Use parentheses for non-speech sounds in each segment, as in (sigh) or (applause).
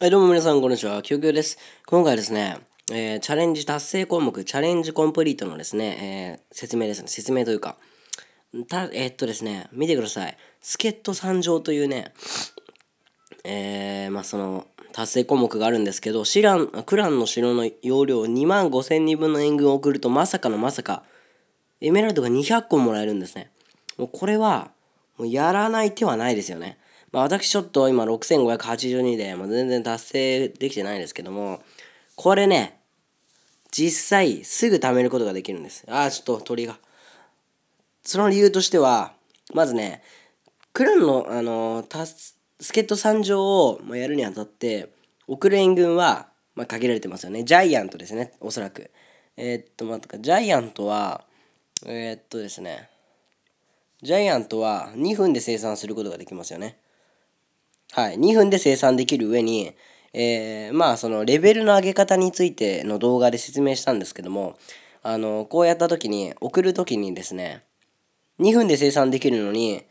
はい、どうも皆さん、こんにちは。きょうきょうです。今回ですね、えー、チャレンジ達成項目、チャレンジコンプリートのですね、えー、説明ですね、説明というか、た、えー、っとですね、見てください。助っ人参上というね、えー、まあ、その、達成項目があるんですけど、シラン、クランの城の容量2万5000人分の援軍を送ると、まさかのまさか、エメラルドが200個もらえるんですね。もうこれは、もうやらない手はないですよね。まあ、私ちょっと今6582で、もう全然達成できてないですけども、これね、実際すぐ貯めることができるんです。ああ、ちょっと鳥が。その理由としては、まずね、クランの、あの、たす、助っ人参上をやるにあたって、送る援軍は、まあ、限られてますよね。ジャイアントですね、おそらく。えー、っと、まあ、ジャイアントは、えー、っとですね、ジャイアントは2分で生産することができますよね。はい、2分で生産できる上に、えー、まあそのレベルの上げ方についての動画で説明したんですけどもあのこうやった時に送る時にですね2分で生産できるのに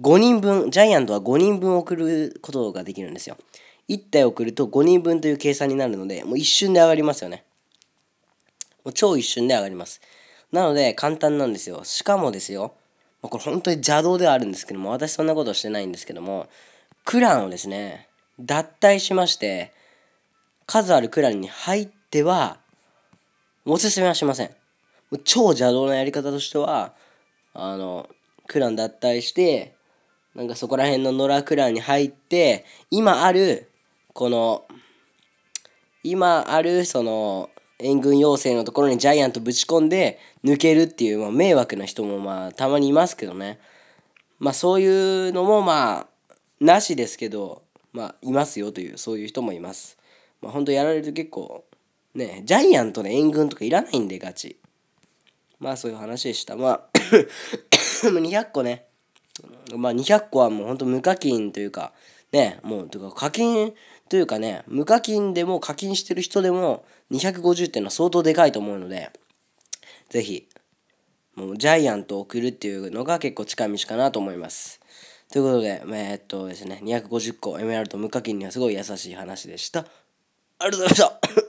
5人分ジャイアントは5人分送ることができるんですよ1体送ると5人分という計算になるのでもう一瞬で上がりますよねもう超一瞬で上がりますなので簡単なんですよしかもですよこれ本当に邪道ではあるんですけども私そんなことしてないんですけどもクランをですね、脱退しまして、数あるクランに入っては、おすすめはしません。超邪道なやり方としては、あの、クラン脱退して、なんかそこら辺の野良クランに入って、今ある、この、今ある、その、援軍要請のところにジャイアントぶち込んで抜けるっていう、まあ、迷惑な人もまあたまにいますけどね。まあそういうのもまあなしですけど、まあ、いますよという、そういう人もいます。まあ、本当やられると結構、ね、ジャイアントの援軍とかいらないんで、ガチ。まあ、そういう話でした。まあ200 (coughs) 個ね、まあ、200個はもう本当無課金というか、ね、もう、とか課金というかね、無課金でも課金してる人でも250っていうのは相当でかいと思うので、ぜひ、もうジャイアントを送るっていうのが結構近道かなと思います。ということで、えー、っとですね、250個エメラルド無課金にはすごい優しい話でした。ありがとうございました